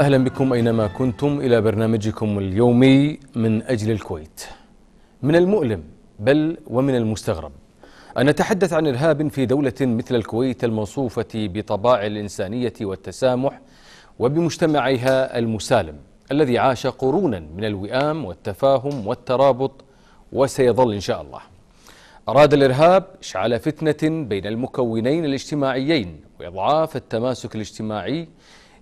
أهلا بكم أينما كنتم إلى برنامجكم اليومي من أجل الكويت من المؤلم بل ومن المستغرب أن نتحدث عن إرهاب في دولة مثل الكويت الموصوفة بطباع الإنسانية والتسامح وبمجتمعها المسالم الذي عاش قرونا من الوئام والتفاهم والترابط وسيظل إن شاء الله أراد الإرهاب إشعال فتنة بين المكونين الاجتماعيين وإضعاف التماسك الاجتماعي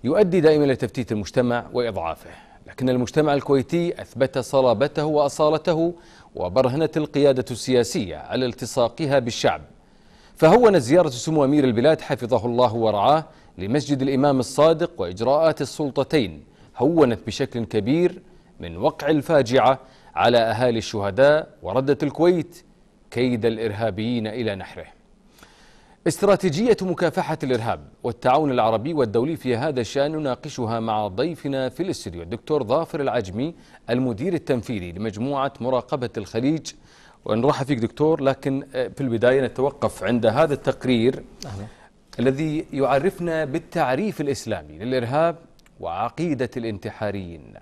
يؤدي دائما إلى تفتيت المجتمع وإضعافه لكن المجتمع الكويتي أثبت صلابته وأصالته وبرهنت القيادة السياسية على التصاقها بالشعب فهونت زيارة سمو أمير البلاد حفظه الله ورعاه لمسجد الإمام الصادق وإجراءات السلطتين هونت بشكل كبير من وقع الفاجعة على أهالي الشهداء وردت الكويت كيد الإرهابيين إلى نحره استراتيجية مكافحة الإرهاب والتعاون العربي والدولي في هذا الشأن نناقشها مع ضيفنا في الاستديو الدكتور ظافر العجمي المدير التنفيذي لمجموعة مراقبة الخليج ونرحب فيك دكتور لكن آه، في البداية نتوقف عند هذا التقرير أهلا. الذي يعرفنا بالتعريف الإسلامي للإرهاب وعقيدة الانتحاريين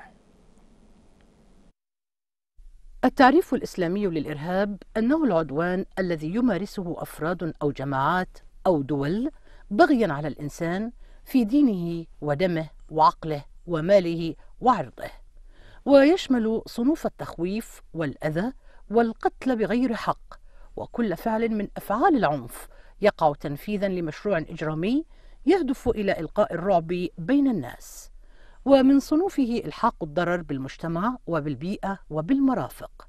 التعريف الإسلامي للإرهاب أنه العدوان الذي يمارسه أفراد أو جماعات أو دول بغيا على الإنسان في دينه ودمه وعقله وماله وعرضه ويشمل صنوف التخويف والأذى والقتل بغير حق وكل فعل من أفعال العنف يقع تنفيذا لمشروع إجرامي يهدف إلى إلقاء الرعب بين الناس ومن صنوفه الحاق الضرر بالمجتمع وبالبيئه وبالمرافق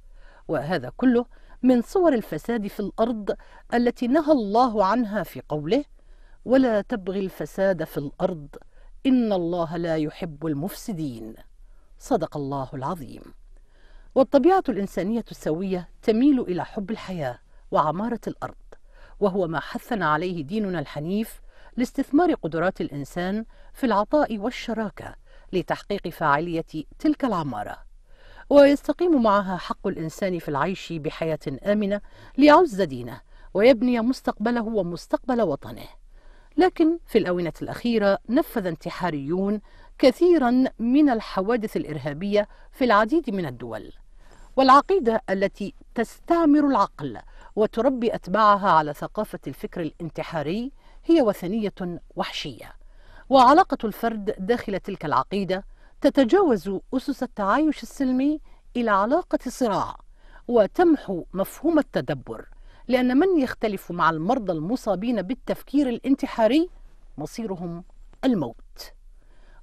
وهذا كله من صور الفساد في الارض التي نهى الله عنها في قوله ولا تبغي الفساد في الارض ان الله لا يحب المفسدين صدق الله العظيم والطبيعه الانسانيه السويه تميل الى حب الحياه وعماره الارض وهو ما حثنا عليه ديننا الحنيف لاستثمار قدرات الانسان في العطاء والشراكه لتحقيق فاعلية تلك العمارة ويستقيم معها حق الإنسان في العيش بحياة آمنة ليعز دينه ويبني مستقبله ومستقبل وطنه لكن في الآونة الأخيرة نفذ انتحاريون كثيرا من الحوادث الإرهابية في العديد من الدول والعقيدة التي تستعمر العقل وتربي أتباعها على ثقافة الفكر الانتحاري هي وثنية وحشية وعلاقة الفرد داخل تلك العقيدة تتجاوز أسس التعايش السلمي إلى علاقة صراع وتمحو مفهوم التدبر لأن من يختلف مع المرضى المصابين بالتفكير الانتحاري مصيرهم الموت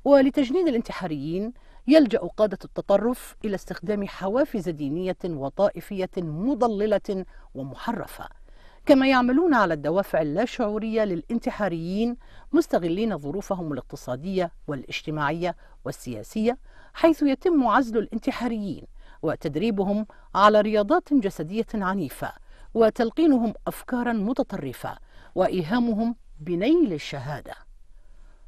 ولتجنيد الانتحاريين يلجأ قادة التطرف إلى استخدام حوافز دينية وطائفية مضللة ومحرفة كما يعملون على الدوافع اللاشعورية للانتحاريين مستغلين ظروفهم الاقتصادية والاجتماعية والسياسية حيث يتم عزل الانتحاريين وتدريبهم على رياضات جسدية عنيفة وتلقينهم أفكارا متطرفة وإيهامهم بنيل الشهادة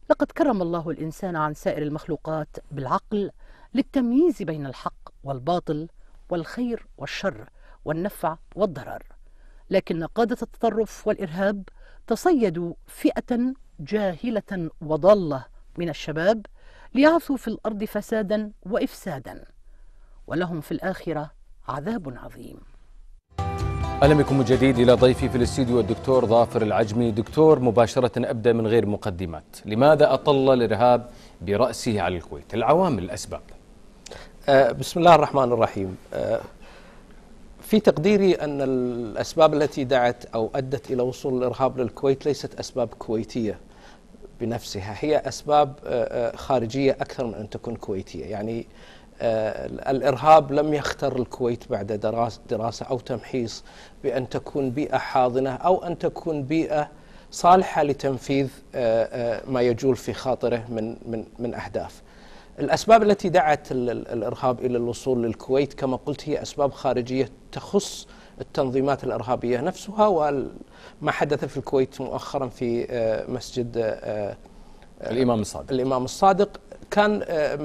لقد كرم الله الإنسان عن سائر المخلوقات بالعقل للتمييز بين الحق والباطل والخير والشر والنفع والضرر لكن قادة التطرف والإرهاب تصيدوا فئة جاهلة وضالة من الشباب ليعثوا في الأرض فسادا وإفسادا ولهم في الآخرة عذاب عظيم أهلا بكم من جديد إلى ضيفي في الاستديو الدكتور ظافر العجمي دكتور مباشرة أبدأ من غير مقدمات لماذا أطل الإرهاب برأسه على الكويت العوامل الأسباب آه، بسم الله الرحمن الرحيم آه، في تقديري أن الأسباب التي دعت أو أدت إلى وصول الإرهاب للكويت ليست أسباب كويتية بنفسها هي أسباب آه، آه، خارجية أكثر من أن تكون كويتية يعني آه، الإرهاب لم يختر الكويت بعد دراسة, دراسة أو تمحيص بأن تكون بيئة حاضنة أو أن تكون بيئة صالحة لتنفيذ ما يجول في خاطره من, من, من أهداف الأسباب التي دعت الإرهاب إلى الوصول للكويت كما قلت هي أسباب خارجية تخص التنظيمات الإرهابية نفسها وما حدث في الكويت مؤخرا في آه، مسجد آه، آه، الإمام الصادق الإمام الصادق كان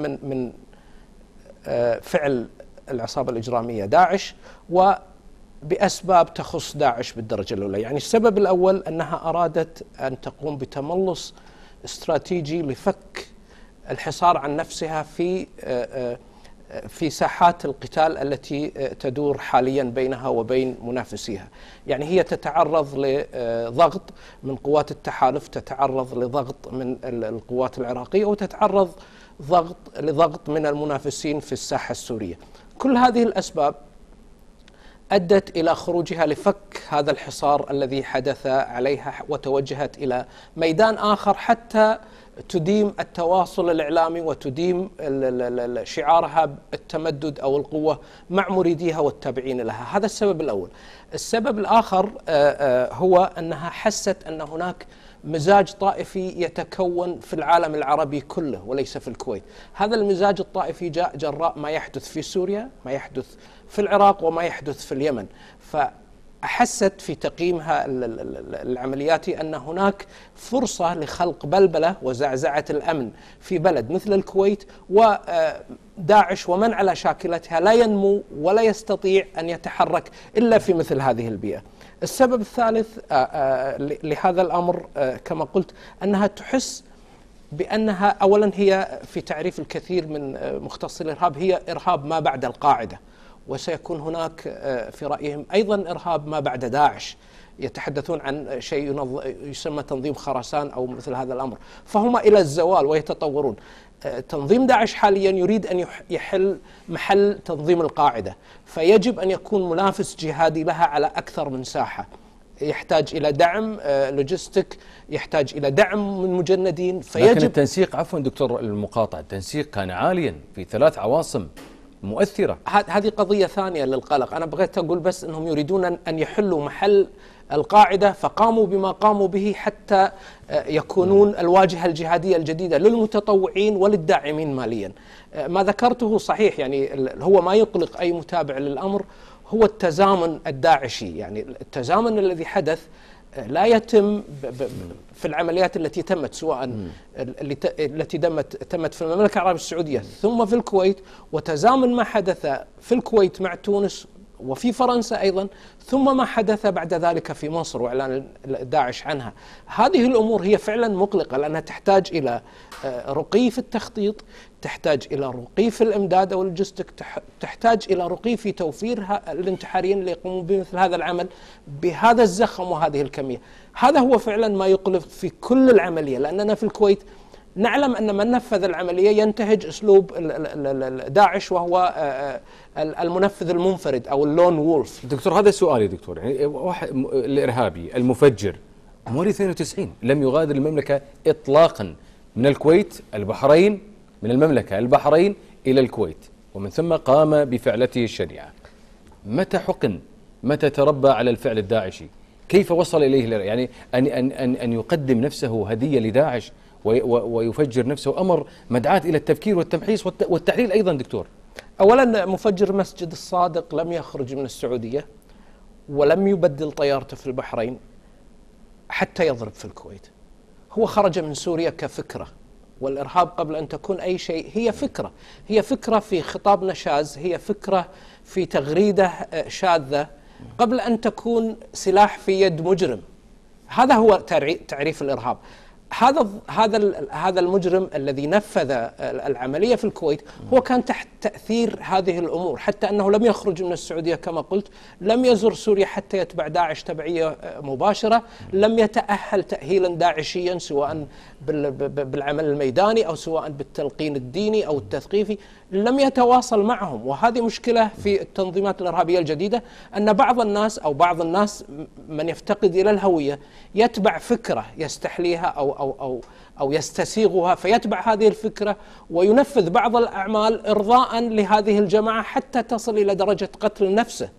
من من فعل العصابة الإجرامية داعش وبأسباب تخص داعش بالدرجة الأولى يعني السبب الأول أنها أرادت أن تقوم بتملص استراتيجي لفك الحصار عن نفسها في آه، آه، في ساحات القتال التي آه، تدور حاليا بينها وبين منافسيها يعني هي تتعرض لضغط من قوات التحالف تتعرض لضغط من القوات العراقية وتتعرض ضغط لضغط من المنافسين في الساحة السورية كل هذه الأسباب أدت إلى خروجها لفك هذا الحصار الذي حدث عليها وتوجهت إلى ميدان آخر حتى تديم التواصل الاعلامي وتديم شعارها التمدد او القوه مع مريديها والتابعين لها، هذا السبب الاول. السبب الاخر آه، آه، هو انها حست ان هناك مزاج طائفي يتكون في العالم العربي كله وليس في الكويت، هذا المزاج الطائفي جاء جراء ما يحدث في سوريا، ما يحدث في العراق وما يحدث في اليمن، ف أحست في تقييمها العملياتي أن هناك فرصة لخلق بلبلة وزعزعة الأمن في بلد مثل الكويت وداعش آه، ومن على شاكلتها لا ينمو ولا يستطيع أن يتحرك إلا في مثل هذه البيئة السبب الثالث آه، آه، لهذا الأمر كما قلت أنها تحس بأنها أولا هي في تعريف الكثير من مختصي الإرهاب هي إرهاب ما بعد القاعدة وسيكون هناك آه، في رأيهم أيضا إرهاب ما بعد داعش يتحدثون عن شيء يسمى تنظيم خرسان أو مثل هذا الأمر فهم إلى الزوال ويتطورون آه، تنظيم داعش حاليا يريد أن يحل محل تنظيم القاعدة فيجب أن يكون منافس جهادي لها على أكثر من ساحة يحتاج الى دعم آه، لوجستيك يحتاج الى دعم من مجندين فيجب لكن التنسيق عفوا دكتور المقاطع التنسيق كان عاليا في ثلاث عواصم مؤثرة هذه قضية ثانية للقلق أنا بغيت أقول بس أنهم يريدون أن يحلوا محل القاعدة فقاموا بما قاموا به حتى آه، يكونون الواجهة الجهادية الجديدة للمتطوعين وللداعمين ماليا آه، ما ذكرته صحيح يعني هو ما يقلق أي متابع للأمر هو التزامن الداعشي يعني التزامن الذي حدث لا يتم في العمليات التي تمت سواء التي تمت تمت في المملكه العربيه السعوديه ثم في الكويت وتزامن ما حدث في الكويت مع تونس وفي فرنسا ايضا ثم ما حدث بعد ذلك في مصر واعلان داعش عنها هذه الامور هي فعلا مقلقه لانها تحتاج الى آه، رقي في التخطيط تحتاج إلى رقي في الإمداد أو اللوجستيك تحتاج إلى رقي في توفير الانتحاريين اللي يقومون بمثل هذا العمل بهذا الزخم وهذه الكمية هذا هو فعلا ما يقلب في كل العملية لأننا في الكويت نعلم أن من نفذ العملية ينتهج أسلوب داعش وهو آه، آه، المنفذ المنفرد أو اللون وولف دكتور هذا سؤالي دكتور يعني واحد الإرهابي المفجر عمره 92 لم يغادر المملكة إطلاقا من الكويت البحرين من المملكة البحرين إلى الكويت ومن ثم قام بفعلته الشنيعة متى حقن متى تربى على الفعل الداعشي كيف وصل إليه يعني أن, أن, أن, أن يقدم نفسه هدية لداعش ويفجر نفسه أمر مدعاة إلى التفكير والتمحيص والتحليل أيضا دكتور أولا مفجر مسجد الصادق لم يخرج من السعودية ولم يبدل طيارته في البحرين حتى يضرب في الكويت هو خرج من سوريا كفكره والإرهاب قبل أن تكون أي شيء هي فكرة هي فكرة في خطاب نشاز هي فكرة في تغريدة آه، شاذة قبل أن تكون سلاح في يد مجرم هذا هو تعريف الإرهاب هذا هذا هذا المجرم الذي نفذ العمليه في الكويت هو كان تحت تاثير هذه الامور حتى انه لم يخرج من السعوديه كما قلت لم يزر سوريا حتى يتبع داعش تبعيه آه، مباشره لم يتاهل تاهيلا داعشيا سواء بالعمل الميداني او سواء بالتلقين الديني او التثقيفي لم يتواصل معهم وهذه مشكله في التنظيمات الارهابيه الجديده ان بعض الناس او بعض الناس من يفتقد الى الهويه يتبع فكره يستحليها او أو أو أو يستسيغها فيتبع هذه الفكرة وينفذ بعض الأعمال إرضاء لهذه الجماعة حتى تصل إلى درجة قتل نفسه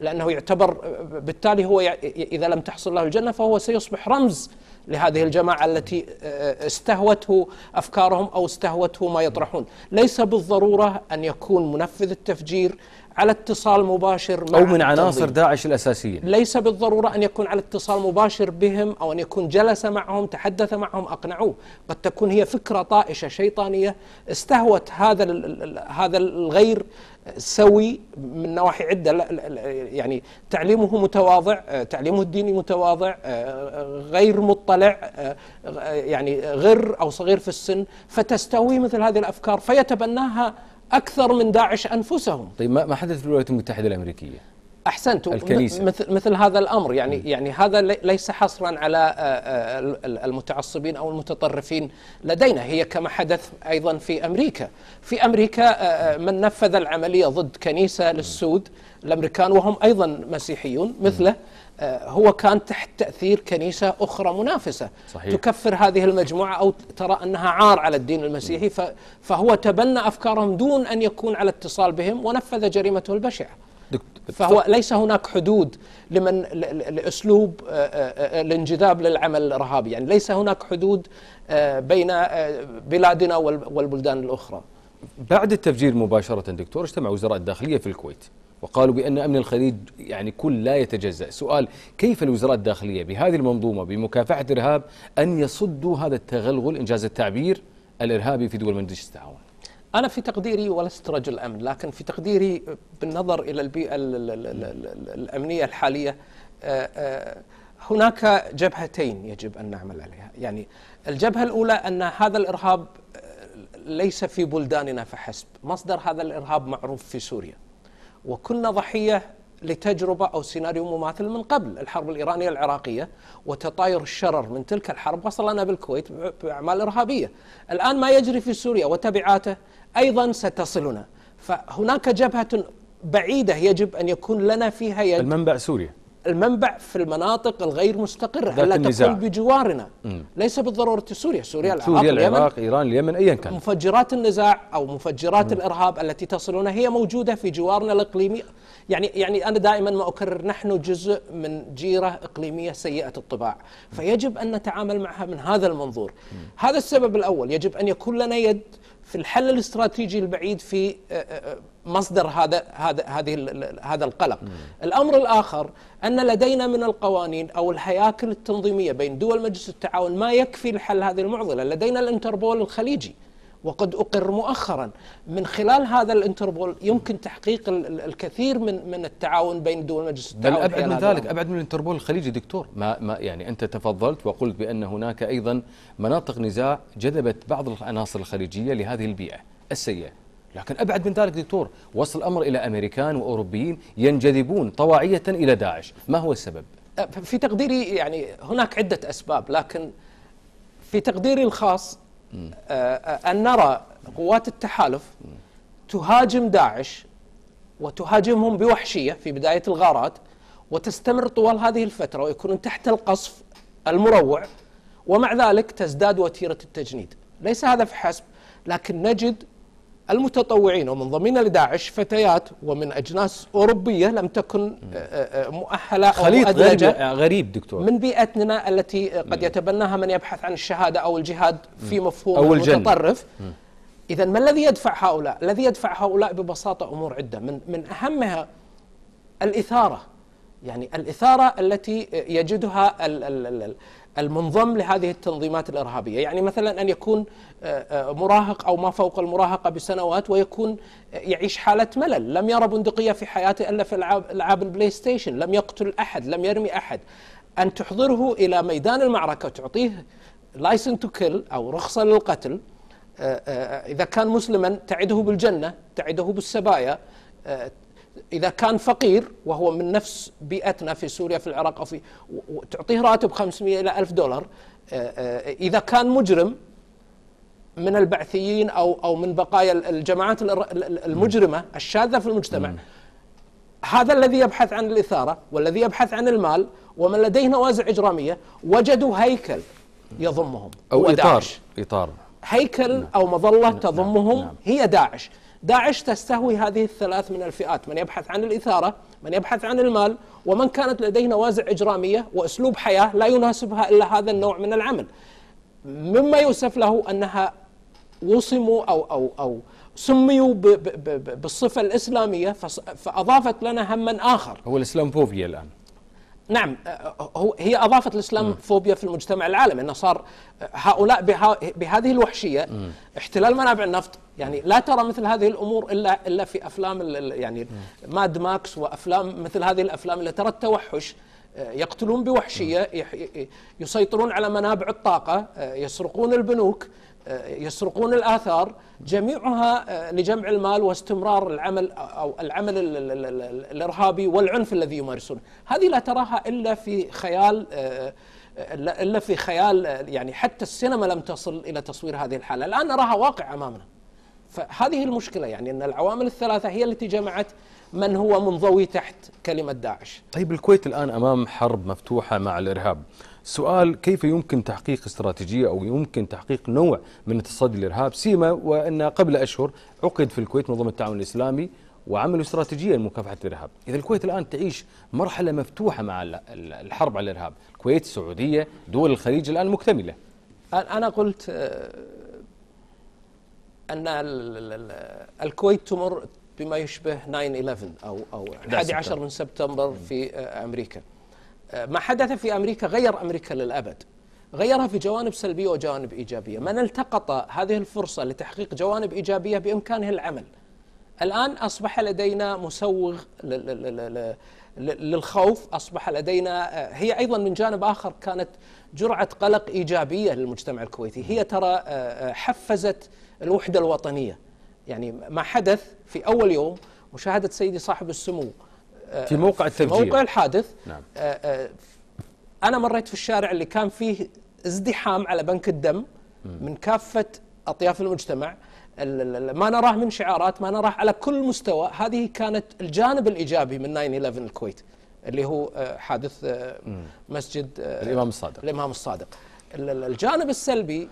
لأنه يعتبر بالتالي هو إذا لم تحصل له الجنة فهو سيصبح رمز لهذه الجماعة التي آه، استهوته أفكارهم أو استهوته ما يطرحون ليس بالضرورة أن يكون منفذ التفجير على اتصال مباشر مع أو من عناصر التنظيم. داعش الأساسية ليس بالضرورة أن يكون على اتصال مباشر بهم أو أن يكون جلس معهم تحدث معهم أقنعوه قد تكون هي فكرة طائشة شيطانية استهوت هذا هذا الغير سوي من نواحي عدة يعني تعليمه متواضع آه، تعليمه الديني متواضع آه، غير مطلع آه، يعني غر أو صغير في السن فتستوي مثل هذه الأفكار فيتبناها أكثر من داعش أنفسهم طيب ما حدث في الولايات المتحدة الأمريكية احسنت الكنيسة. مثل مثل هذا الامر يعني م. يعني هذا ليس حصرا على آه، آه، المتعصبين او المتطرفين لدينا هي كما حدث ايضا في امريكا في امريكا آه، من نفذ العمليه ضد كنيسه للسود الامريكان وهم ايضا مسيحيون مثله م. آه، هو كان تحت تأثير كنيسة أخرى منافسة صحيح. تكفر هذه المجموعة أو ترى أنها عار على الدين المسيحي فهو تبنى أفكارهم دون أن يكون على اتصال بهم ونفذ جريمته البشعة فهو ليس هناك حدود لمن لاسلوب الانجذاب آه، آه، للعمل الارهابي، يعني ليس هناك حدود بين بلادنا والبلدان الاخرى. بعد التفجير مباشره دكتور اجتمع وزراء الداخليه في الكويت وقالوا بأن أمن الخليج يعني كل لا يتجزأ سؤال كيف الوزراء الداخلية بهذه المنظومة بمكافحة الإرهاب أن يصدوا هذا التغلغل إنجاز التعبير الإرهابي في دول مجلس التعاون أنا في تقديري ولست رجل أمن لكن في تقديري بالنظر إلى البيئة الأمنية الحالية آه، آه، هناك جبهتين يجب أن نعمل عليها يعني الجبهة الأولى أن هذا الإرهاب آه، ليس في بلداننا فحسب مصدر هذا الإرهاب معروف في سوريا وكنا ضحية لتجربة أو سيناريو مماثل من قبل الحرب الإيرانية العراقية وتطاير الشرر من تلك الحرب وصل لنا بالكويت بأعمال إرهابية الآن ما يجري في سوريا وتبعاته أيضا ستصلنا فهناك جبهة بعيدة يجب أن يكون لنا فيها يد المنبع سوريا المنبع في المناطق الغير مستقرة لا تكون بجوارنا م. ليس بالضرورة سوريا سوريا العراق, سوريا العراق اليمن إيران اليمن أيا كان مفجرات النزاع أو مفجرات م. الإرهاب التي تصلنا هي موجودة في جوارنا الإقليمي يعني يعني أنا دائما ما أكرر نحن جزء من جيرة إقليمية سيئة الطباع فيجب أن نتعامل معها من هذا المنظور م. هذا السبب الأول يجب أن يكون لنا يد في الحل الاستراتيجي البعيد في آه، آه، آه، مصدر هذا هذا هذه هذا القلق. مم. الامر الاخر ان لدينا من القوانين او الهياكل التنظيميه بين دول مجلس التعاون ما يكفي لحل هذه المعضله، لدينا الانتربول الخليجي وقد أقر مؤخرا من خلال هذا الانتربول يمكن تحقيق الكثير من من التعاون بين دول مجلس التعاون بل أبعد من ذلك أبعد من الانتربول الخليجي دكتور ما, ما يعني أنت تفضلت وقلت بأن هناك أيضا مناطق نزاع جذبت بعض العناصر الخليجية لهذه البيئة السيئة لكن أبعد من ذلك دكتور وصل الأمر إلى أمريكان وأوروبيين ينجذبون طواعية إلى داعش ما هو السبب؟ في تقديري يعني هناك عدة أسباب لكن في تقديري الخاص آه، آه، أن نرى قوات التحالف تهاجم داعش وتهاجمهم بوحشية في بداية الغارات وتستمر طوال هذه الفترة ويكونون تحت القصف المروع ومع ذلك تزداد وتيرة التجنيد ليس هذا فحسب لكن نجد المتطوعين ومنضمين لداعش فتيات ومن اجناس اوروبيه لم تكن آه، آه، آه، مؤهله او خليط غريب, غريب دكتور من بيئتنا التي قد يتبناها من يبحث عن الشهاده او الجهاد في مفهوم أو متطرف اذا ما الذي يدفع هؤلاء؟ الذي يدفع هؤلاء ببساطه امور عده من من اهمها الاثاره يعني الاثاره التي يجدها المنضم لهذه التنظيمات الارهابيه، يعني مثلا ان يكون آه، آه، مراهق او ما فوق المراهقه بسنوات ويكون يعيش حاله ملل، لم يرى بندقيه في حياته الا في العاب العاب البلاي ستيشن، لم يقتل احد، لم يرمي احد. ان تحضره الى ميدان المعركه وتعطيه لايسن تو كل او رخصه للقتل آه، اذا كان مسلما تعده بالجنه، تعده بالسبايا، اذا كان فقير وهو من نفس بيئتنا في سوريا في العراق او في تعطيه راتب 500 الى 1000 دولار آه، آه، اذا كان مجرم من البعثيين او او من بقايا الجماعات المجرمه الشاذه في المجتمع هذا الذي يبحث عن الاثاره والذي يبحث عن المال ومن لديه نوازع اجراميه وجدوا هيكل يضمهم او اطار اطار هيكل نعم. او مظله نعم. تضمهم نعم. هي داعش داعش تستهوي هذه الثلاث من الفئات من يبحث عن الإثارة من يبحث عن المال ومن كانت لديه نوازع إجرامية وأسلوب حياة لا يناسبها إلا هذا النوع من العمل مما يوسف له أنها وصموا أو, أو, أو سميوا بالصفة الإسلامية فأضافت لنا هما آخر هو الإسلام فوفيا الآن نعم أه، هو هي اضافت الاسلام فوبيا في المجتمع العالمي انه صار أه، هؤلاء بها بهذه الوحشيه مم. احتلال منابع النفط يعني لا ترى مثل هذه الامور الا الا في افلام يعني مم. ماد ماكس وافلام مثل هذه الافلام اللي ترى التوحش أه، يقتلون بوحشيه يسيطرون على منابع الطاقه يسرقون البنوك آه، يسرقون الآثار جميعها آه، لجمع المال واستمرار العمل أو العمل الإرهابي والعنف الذي يمارسونه هذه لا تراها إلا في خيال آه، إلا في خيال يعني حتى السينما لم تصل إلى تصوير هذه الحالة الآن نراها واقع أمامنا فهذه المشكلة يعني أن العوامل الثلاثة هي التي جمعت من هو منضوي تحت كلمة داعش طيب الكويت الآن أمام حرب مفتوحة مع الإرهاب سؤال كيف يمكن تحقيق استراتيجية أو يمكن تحقيق نوع من التصدي للإرهاب سيما وأن قبل أشهر عقد في الكويت منظمة التعاون الإسلامي وعملوا استراتيجية لمكافحة الإرهاب إذا الكويت الآن تعيش مرحلة مفتوحة مع الحرب على الإرهاب الكويت السعودية دول الخليج الآن مكتملة أنا قلت آه، أن الكويت تمر بما يشبه 9/11 أو أو 11 نعم، من سبتمبر في آه، أمريكا ما حدث في أمريكا غير أمريكا للأبد غيرها في جوانب سلبية وجوانب إيجابية من التقط هذه الفرصة لتحقيق جوانب إيجابية بإمكانه العمل الآن أصبح لدينا مسوغ للخوف أصبح لدينا آه، هي أيضا من جانب آخر كانت جرعة قلق إيجابية للمجتمع الكويتي هي ترى آه، آه، حفزت الوحدة الوطنية يعني ما حدث في أول يوم مشاهدة سيدي صاحب السمو آه، في موقع التفجير في موقع الحادث نعم. آه، آه، أنا مريت في الشارع اللي كان فيه ازدحام على بنك الدم من كافة أطياف المجتمع ما نراه من شعارات ما نراه على كل مستوى هذه كانت الجانب الإيجابي من 9-11 الكويت اللي هو حادث مسجد الإمام الصادق الإمام الصادق الجانب السلبي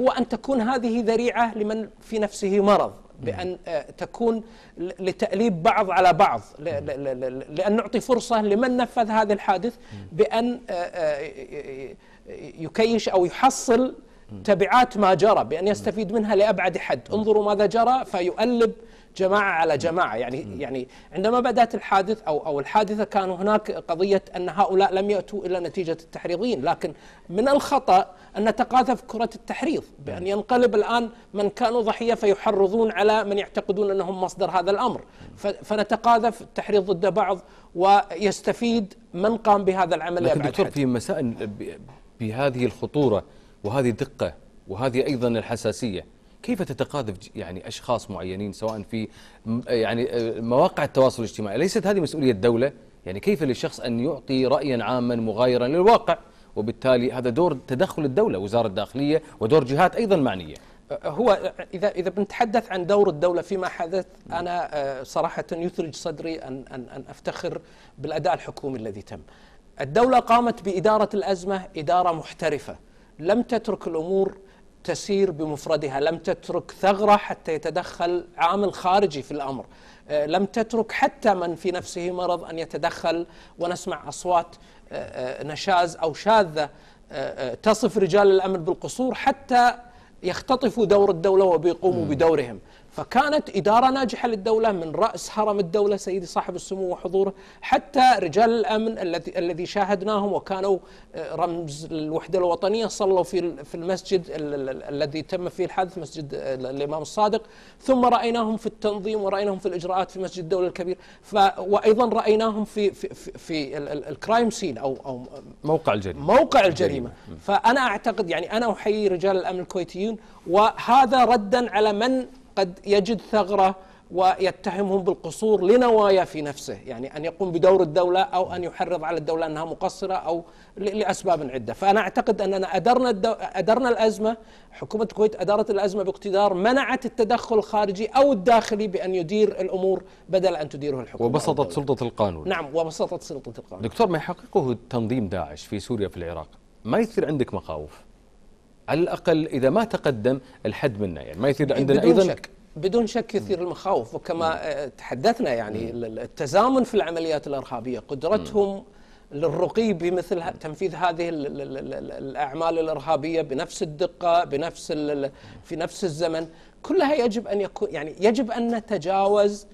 هو أن تكون هذه ذريعة لمن في نفسه مرض بأن آه، تكون لتأليب بعض على بعض لأن نعطي فرصة لمن نفذ هذا الحادث بأن آه، آه، يكيش أو يحصل تبعات ما جرى بأن يستفيد منها لأبعد حد انظروا ماذا جرى فيؤلب جماعه على جماعه يعني يعني عندما بدات الحادث او او الحادثه كان هناك قضيه ان هؤلاء لم ياتوا الى نتيجه التحريضين لكن من الخطا ان نتقاذف كره التحريض بان ينقلب الان من كانوا ضحيه فيحرضون على من يعتقدون انهم مصدر هذا الامر فنتقاذف التحريض ضد بعض ويستفيد من قام بهذا العمل لكن دكتور في مسائل بهذه الخطوره وهذه الدقه وهذه ايضا الحساسيه كيف تتقاذف يعني اشخاص معينين سواء في يعني آه، مواقع التواصل الاجتماعي اليست هذه مسؤوليه الدوله يعني كيف للشخص ان يعطي رايا عاما مغايرا للواقع وبالتالي هذا دور تدخل الدوله وزاره الداخليه ودور جهات ايضا معنيه آه، آه، هو اذا اذا بنتحدث عن دور الدوله فيما حدث انا صراحه يثلج صدري ان ان ان افتخر بالاداء الحكومي الذي تم. الدوله قامت باداره الازمه اداره محترفه، لم تترك الامور تسير بمفردها لم تترك ثغرة حتى يتدخل عامل خارجي في الأمر آه، لم تترك حتى من في نفسه مرض أن يتدخل ونسمع أصوات آه، آه، نشاز أو شاذة تصف رجال الأمن بالقصور حتى يختطفوا دور الدولة وبيقوموا بدورهم فكانت إدارة ناجحة للدولة من رأس هرم الدولة سيدي صاحب السمو وحضوره حتى رجال الأمن الذي الذي شاهدناهم وكانوا آه، رمز الوحدة الوطنية صلوا في في المسجد الذي تم فيه الحادث مسجد آه، الإمام الصادق ثم رأيناهم في التنظيم ورأيناهم في الإجراءات في مسجد الدولة الكبير وأيضا رأيناهم في في في, في الكرايم سين أو أو موقع الجريمة موقع الجريمة فأنا أعتقد يعني أنا أحيي رجال الأمن الكويتيين وهذا ردا على من قد يجد ثغره ويتهمهم بالقصور لنوايا في نفسه يعني أن يقوم بدور الدولة أو أن يحرض على الدولة أنها مقصرة أو لأسباب عدة فأنا أعتقد أننا أدرنا, الدو... أدرنا الأزمة حكومة الكويت أدارت الأزمة باقتدار منعت التدخل الخارجي أو الداخلي بأن يدير الأمور بدل أن تديره الحكومة وبسطت سلطة القانون نعم وبسطت سلطة القانون دكتور ما يحققه تنظيم داعش في سوريا في العراق ما يثير عندك مخاوف على الاقل اذا ما تقدم الحد منه يعني ما يصير عندنا بدون ايضا شك بدون شك يثير المخاوف وكما آه، تحدثنا يعني التزامن في العمليات الارهابيه قدرتهم للرقي بمثل تنفيذ هذه الاعمال الارهابيه بنفس الدقه بنفس في نفس الزمن كلها يجب ان يكون يعني يجب ان نتجاوز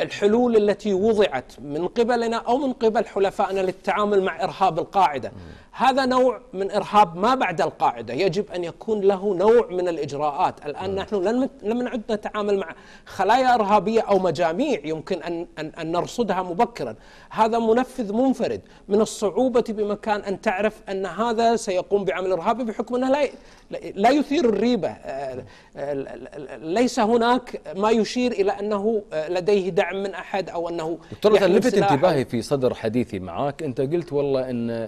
الحلول التي وضعت من قبلنا او من قبل حلفائنا للتعامل مع ارهاب القاعده هذا نوع من ارهاب ما بعد القاعده، يجب ان يكون له نوع من الاجراءات، الان نعم. نحن لم لم نعد نتعامل مع خلايا ارهابيه او مجاميع يمكن ان ان, أن نرصدها مبكرا، هذا منفذ منفرد، من الصعوبه بمكان ان تعرف ان هذا سيقوم بعمل ارهابي بحكم انه لا لا يثير الريبه، آه، آه، ليس هناك ما يشير الى انه آه، لديه دعم من احد او انه دكتور لفت انتباهي في صدر حديثي معك، انت قلت والله ان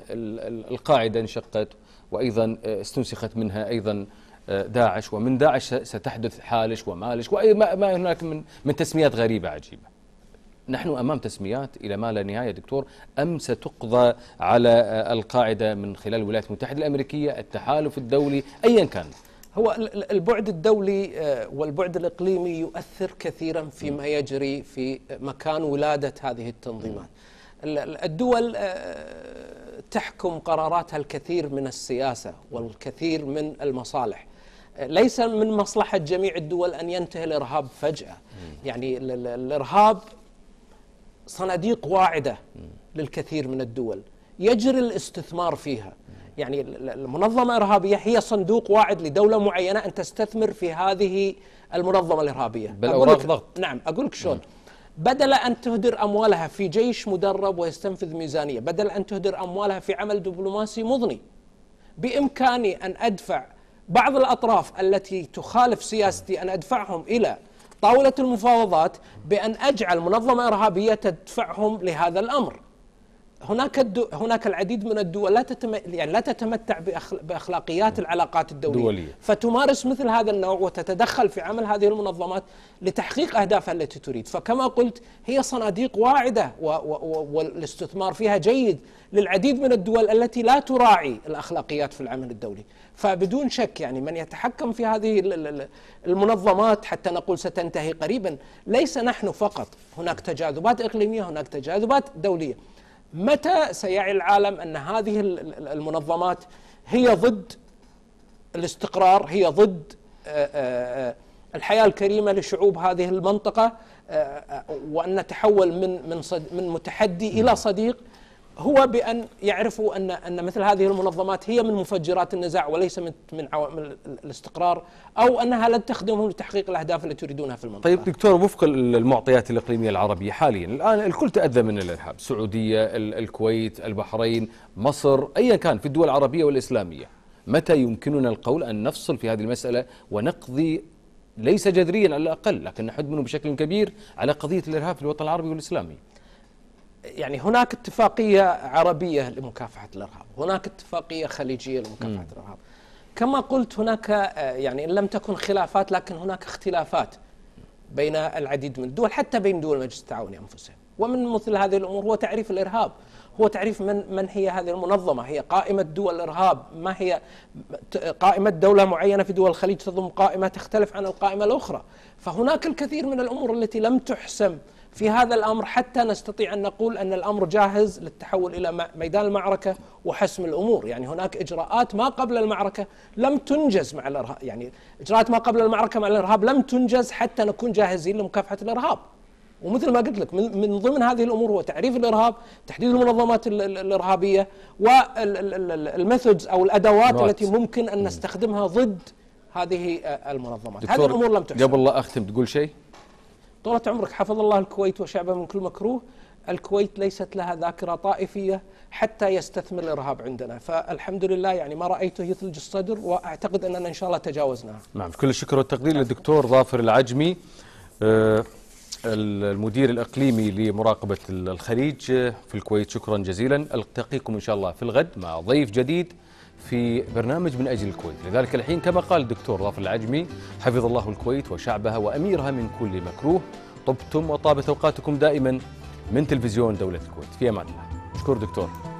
القاعدة انشقت وأيضا آه، استنسخت منها أيضا آه، داعش ومن داعش ستحدث حالش ومالش وما هناك من, من تسميات غريبة عجيبة نحن امام تسميات الى ما لا نهايه دكتور ام ستقضى على آه، القاعده من خلال الولايات المتحده الامريكيه التحالف الدولي ايا كان هو البعد الدولي والبعد الاقليمي يؤثر كثيرا فيما يجري في مكان ولاده هذه التنظيمات الدول تحكم قراراتها الكثير من السياسة والكثير من المصالح ليس من مصلحة جميع الدول أن ينتهي الإرهاب فجأة يعني الإرهاب صناديق واعدة للكثير من الدول يجري الاستثمار فيها يعني المنظمة الإرهابية هي صندوق واعد لدولة معينة أن تستثمر في هذه المنظمة الإرهابية بالأوراق ضغط نعم أقول لك شلون بدل أن تهدر أموالها في جيش مدرب ويستنفذ ميزانية بدل أن تهدر أموالها في عمل دبلوماسي مضني بإمكاني أن أدفع بعض الأطراف التي تخالف سياستي أن أدفعهم إلى طاولة المفاوضات بأن أجعل منظمة إرهابية تدفعهم لهذا الأمر هناك الدو... هناك العديد من الدول لا تتم... يعني لا تتمتع بأخل... باخلاقيات نعم. العلاقات الدوليه دولية. فتمارس مثل هذا النوع وتتدخل في عمل هذه المنظمات لتحقيق اهدافها التي تريد، فكما قلت هي صناديق واعده و... و... والاستثمار فيها جيد للعديد من الدول التي لا تراعي الاخلاقيات في العمل الدولي، فبدون شك يعني من يتحكم في هذه المنظمات حتى نقول ستنتهي قريبا، ليس نحن فقط، هناك تجاذبات اقليميه، هناك تجاذبات دوليه. متى سيعي العالم ان هذه المنظمات هي ضد الاستقرار هي ضد آه، آه، آه، الحياه الكريمه لشعوب هذه المنطقه وان نتحول من من من متحدي الى نعم. صديق هو بأن يعرفوا أن أن مثل هذه المنظمات هي من مفجرات النزاع وليس من من عوامل الاستقرار أو أنها لن تخدمهم لتحقيق الأهداف التي يريدونها في المنطقة. طيب دكتور وفق المعطيات الإقليمية العربية حاليا الآن الكل تأذى من الإرهاب، السعودية، الكويت، البحرين، مصر، أيا كان في الدول العربية والإسلامية. متى يمكننا القول أن نفصل في هذه المسألة ونقضي ليس جذريا على الأقل لكن نحد منه بشكل كبير على قضية الإرهاب في الوطن العربي والإسلامي؟ يعني هناك اتفاقية عربية لمكافحة الإرهاب هناك اتفاقية خليجية لمكافحة م. الإرهاب كما قلت هناك آه، يعني إن لم تكن خلافات لكن هناك اختلافات بين العديد من الدول حتى بين دول مجلس التعاون أنفسهم ومن مثل هذه الأمور هو تعريف الإرهاب هو تعريف من من هي هذه المنظمه هي قائمه دول الارهاب ما هي قائمه دوله معينه في دول الخليج تضم قائمه تختلف عن القائمه الاخرى فهناك الكثير من الامور التي لم تحسم في هذا الامر حتى نستطيع ان نقول ان الامر جاهز للتحول الى ميدان المعركه وحسم الامور، يعني هناك اجراءات ما قبل المعركه لم تنجز مع الارهاب، يعني اجراءات ما قبل المعركه مع الارهاب لم تنجز حتى نكون جاهزين لمكافحه الارهاب. ومثل ما قلت لك من ضمن هذه الامور هو تعريف الارهاب، تحديد المنظمات الارهابيه والميثودز او الادوات مرات. التي ممكن ان نستخدمها ضد هذه آه، المنظمات، هذه الامور لم تحسن. قبل لا اختم تقول شيء؟ طولة عمرك حفظ الله الكويت وشعبه من كل مكروه الكويت ليست لها ذاكرة طائفية حتى يستثمر الإرهاب عندنا فالحمد لله يعني ما رأيته يثلج الصدر وأعتقد أننا إن شاء الله تجاوزناها نعم كل الشكر والتقدير للدكتور ظافر العجمي آه، المدير الإقليمي لمراقبة الخليج في الكويت شكرا جزيلا ألتقيكم إن شاء الله في الغد مع ضيف جديد في برنامج من أجل الكويت لذلك الحين كما قال الدكتور ظافر العجمي حفظ الله الكويت وشعبها وأميرها من كل مكروه طبتم وطابت أوقاتكم دائما من تلفزيون دولة الكويت في أمان الله أشكر دكتور